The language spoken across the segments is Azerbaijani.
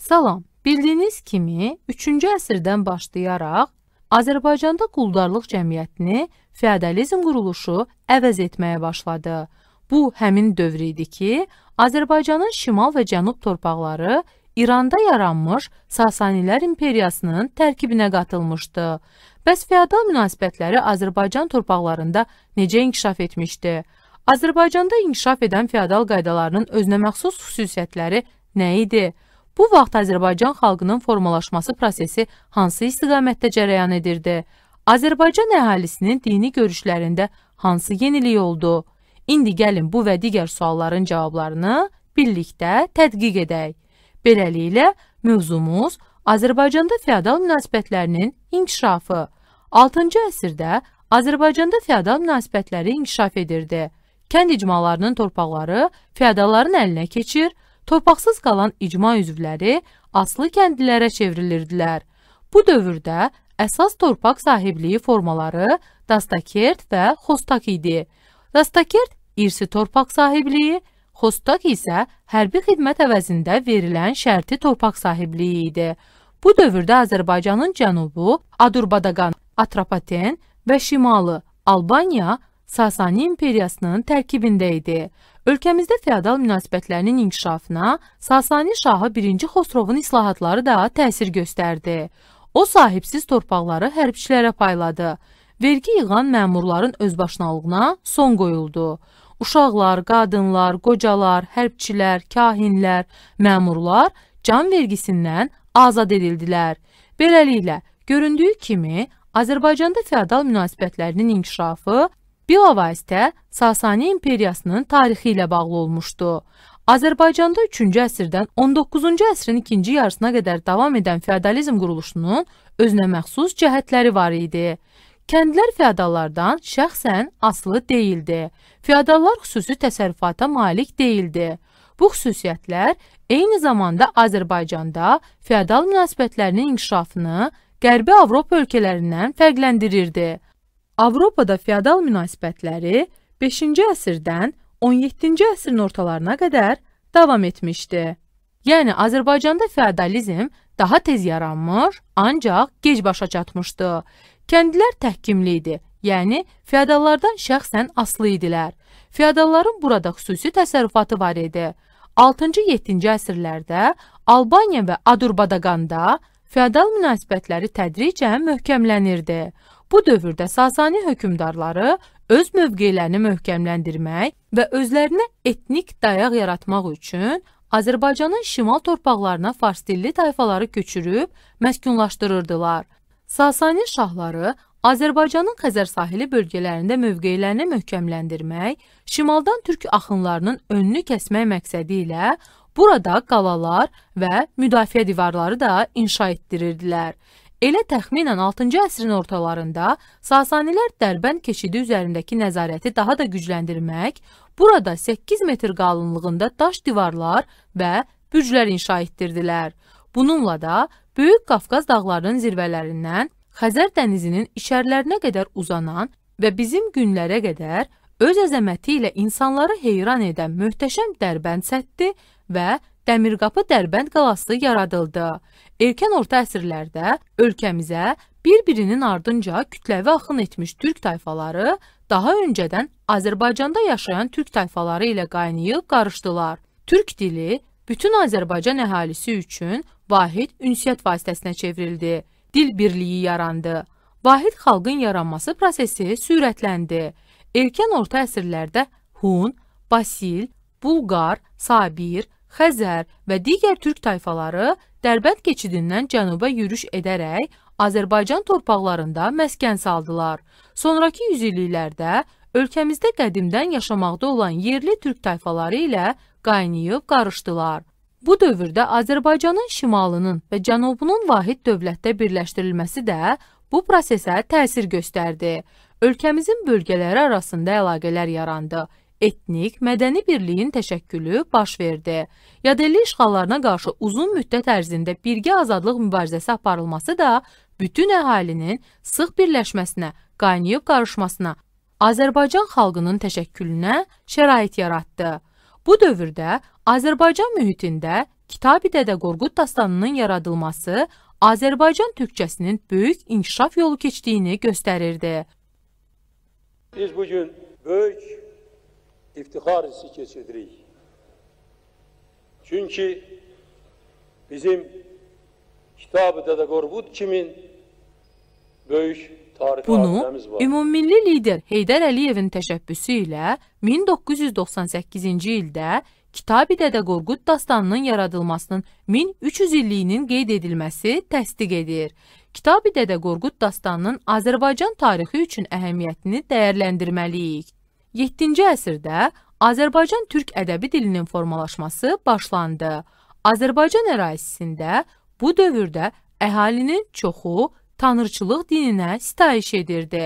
Salam. Bildiyiniz kimi, 3-cü əsrdən başlayaraq Azərbaycanda quldarlıq cəmiyyətini feodalizm quruluşu əvəz etməyə başladı. Bu həmin dövr idi ki, Azərbaycanın şimal və cənub torpaqları İranda yaranmış Sasanilər imperiyasının tərkibinə qatılmışdı. Bəs feodal münasibətləri Azərbaycan torpaqlarında necə inkişaf etmişdi? Azərbaycanda inkişaf edən feodal qaydalarının özünəməxsus xüsusiyyətləri nə idi? Bu vaxt Azərbaycan xalqının formalaşması prosesi hansı istiqamətdə cərəyan edirdi? Azərbaycan əhalisinin dini görüşlərində hansı yenilik oldu? İndi gəlin bu və digər sualların cavablarını birlikdə tədqiq edək. Beləliklə, mövzumuz Azərbaycanda feodal münasibətlərinin inkişafı. 6-cı əsrdə Azərbaycanda feodal münasibətləri inkişaf edirdi. Kənd icmalarının torpaqları feodalların əlinə keçir, torpaqsız qalan icma üzvləri aslı kəndlilərə çevrilirdilər. Bu dövrdə əsas torpaq sahibliyi formaları Dastakert və Xostak idi. Dastakert irsi torpaq sahibliyi, Xostak isə hərbi xidmət əvəzində verilən şərti torpaq sahibliyi idi. Bu dövrdə Azərbaycanın cənubu, Adurbadaqan, Atropaten və şimalı Albaniya Sasani imperiyasının tərkibində idi. Ölkəmizdə feodal münasibətlərinin inkişafına Sasani şahı 1-ci Xosrovun islahatları da təsir göstərdi. O sahibsiz torpaqları hərbçilərə payladı. Vergi yığan məmurların özbaşınalığına son qoyuldu. Uşaqlar, qadınlar, qocalar, hərbçilər, kahinlər, məmurlar can vergisindən azad edildilər. Beləliklə, göründüyü kimi Azərbaycanda feodal münasibətlərinin inkişafı Bilavasitə Sasani imperiyasının tarixi ilə bağlı olmuşdu. Azərbaycanda 3-cü əsrdən 19-cu əsrin ikinci yarısına qədər davam edən feodalizm quruluşunun özünə məxsus cəhətləri var idi. Kəndlər feodallardan şəxsən aslı deyildi. Feodallar xüsusi təsərrüfata malik deyildi. Bu xüsusiyyətlər eyni zamanda Azərbaycanda feodal münasibətlərinin inkişafını Qərbi Avropa ölkələrindən fərqləndirirdi. Avropada feodal münasibətləri 5-ci əsrdən 17-ci əsrin ortalarına qədər davam etmişdi. Yəni Azərbaycanda feodalizm daha tez yaranmış, ancaq gec başa çatmışdı. Kəndlər təhkimli idi, yəni feodallardan şəxsən aslı idilər. Feodalların burada xüsusi təsərrüfatı var idi. 6-7-ci əsrlərdə Albaniya və Adurbadaqanda feodal münasibətləri tədricən möhkəmlənirdi. Bu dövrdə Sasani hökmdarları öz mövqelərini möhkəmləndirmək və özlərinə etnik dayaq yaratmaq üçün Azərbaycanın şimal torpaqlarına fars dilli tayfaları köçürüb məskunlaşdırırdılar. Sasani şahları Azərbaycanın Xəzər sahili bölgələrində mövqelərini möhkəmləndirmək, şimaldan türk axınlarının önünü kəsmək məqsədi ilə burada qalalar və müdafiə divarları da inşa etdirirdilər. Elə təxminən 6-cı əsrin ortalarında Sasanilər Dərbənd keçidi üzərindəki nəzarəti daha da gücləndirmək, burada 8 metr qalınlığında daş divarlar və bürclər inşa etdirdilər. Bununla da Böyük Qafqaz dağlarının zirvələrindən Xəzər dənizinin içərlərinə qədər uzanan və bizim günlərə qədər öz əzəməti ilə insanları heyran edən möhtəşəm Dərbənd səddi və Dəmirqapı Dərbənd qalası yaradıldı. Erkən orta əsrlərdə ölkəmizə bir-birinin ardınca kütləvi axın etmiş türk tayfaları daha öncədən Azərbaycanda yaşayan türk tayfaları ilə qaynayıb qarışdılar. Türk dili bütün Azərbaycan əhalisi üçün vahid ünsiyyət vasitəsinə çevrildi. Dil birliyi yarandı. Vahid xalqın yaranması prosesi sürətləndi. Erkən orta əsrlərdə Hun, Basil, Bulqar, Sabir, Xəzər və digər türk tayfaları Dərbənd keçidindən cənuba yürüş edərək Azərbaycan torpaqlarında məskən saldılar. Sonrakı yüzilliklərdə ölkəmizdə qədimdən yaşamaqda olan yerli türk tayfaları ilə qaynayıb qarışdılar. Bu dövrdə Azərbaycanın şimalının və cənubunun vahid dövlətdə birləşdirilməsi də bu prosesə təsir göstərdi. Ölkəmizin bölgələri arasında əlaqələr yarandı etnik, mədəni birliyin təşəkkülü baş verdi. Yadelli işğallarına qarşı uzun müddət ərzində birgə azadlıq mübarizəsi aparılması da bütün əhalinin sıx birləşməsinə, qaynayıb qarışmasına, Azərbaycan xalqının təşəkkülünə şərait yaratdı. Bu dövrdə Azərbaycan mühitində Kitabi-Dədə Qorqud dastanının yaradılması Azərbaycan türkçəsinin böyük inkişaf yolu keçdiyini göstərirdi. Biz bu gün böyük iftihar hissi keçiririk. Çünki bizim Kitab-ı Dədə Qorqud kimin böyük tarixi Bunu ümummilli lider Heydər Əliyevin təşəbbüsü ilə 1998-ci ildə Kitabi Dədə Qorqud dastanının yaradılmasının 1300 illiyinin qeyd edilməsi təsdiq edir. Kitabi Dədə Qorqud dastanının Azərbaycan tarixi üçün əhəmiyyətini dəyərləndirməliyik. 7-ci əsrdə Azərbaycan türk ədəbi dilinin formalaşması başlandı. Azərbaycan ərazisində bu dövrdə əhalinin çoxu tanrıçılıq dininə sitayiş edirdi.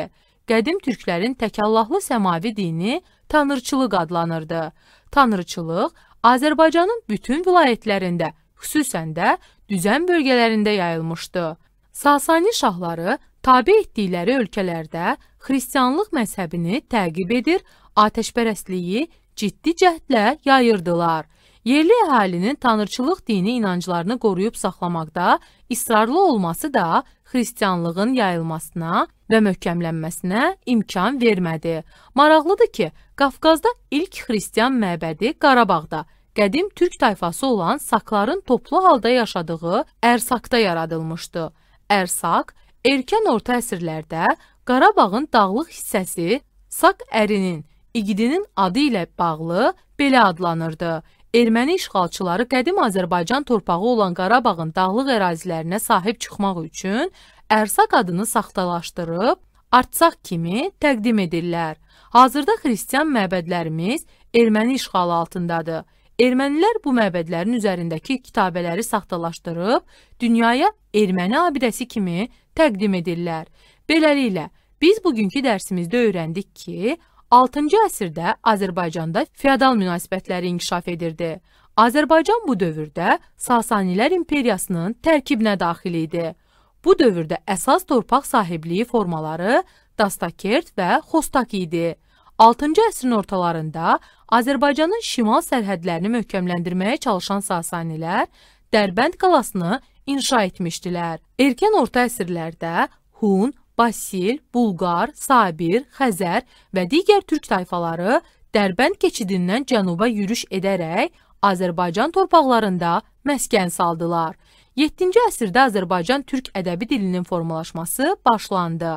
Qədim türklərin təkallahlı səmavi dini tanrıçılıq adlanırdı. Tanrıçılıq Azərbaycanın bütün vilayətlərində, xüsusən də düzən bölgələrində yayılmışdı. Sasani şahları tabe etdikləri ölkələrdə xristianlıq məzhəbini təqib edir, atəşpərəstliyi ciddi cəhdlə yayırdılar. Yerli əhalinin tanrıçılıq dini inanclarını qoruyub saxlamaqda israrlı olması da xristianlığın yayılmasına və möhkəmlənməsinə imkan vermədi. Maraqlıdır ki, Qafqazda ilk xristian məbədi Qarabağda, qədim türk tayfası olan Sakların toplu halda yaşadığı Ərsakda yaradılmışdı. Ərsak Erkən orta əsrlərdə Qarabağın dağlıq hissəsi Sak ərinin, igidinin adı ilə bağlı belə adlanırdı. Erməni işğalçıları qədim Azərbaycan torpağı olan Qarabağın dağlıq ərazilərinə sahib çıxmaq üçün Ərsaq adını saxtalaşdırıb Artsaq kimi təqdim edirlər. Hazırda xristian məbədlərimiz erməni işğalı altındadır. Ermənilər bu məbədlərin üzərindəki kitabələri saxtalaşdırıb dünyaya erməni abidəsi kimi təqdim edirlər. Beləliklə, biz bugünkü dərsimizdə öyrəndik ki, 6-cı əsrdə Azərbaycanda feodal münasibətləri inkişaf edirdi. Azərbaycan bu dövrdə Sasanilər imperiyasının tərkibinə daxil idi. Bu dövrdə əsas torpaq sahibliyi formaları Dastakert və Xostak idi. 6-cı əsrin ortalarında Azərbaycanın şimal sərhədlərini möhkəmləndirməyə çalışan Sasanilər Dərbənd qalasını inşa etmişdilər. Erkən orta əsrlərdə Hun, Basil, Bulqar, Sabir, Xəzər və digər türk tayfaları Dərbənd keçidindən cənuba yürüş edərək Azərbaycan torpaqlarında məskən saldılar. 7-ci əsrdə Azərbaycan türk ədəbi dilinin formalaşması başlandı.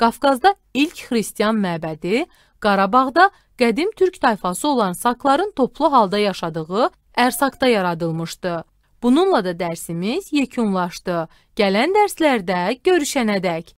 Qafqazda ilk xristian məbədi, Qarabağda qədim türk tayfası olan Sakların toplu halda yaşadığı Ərsakda yaradılmışdı. Bununla da dərsimiz yekunlaşdı. Gələn dərslərdə görüşənədək.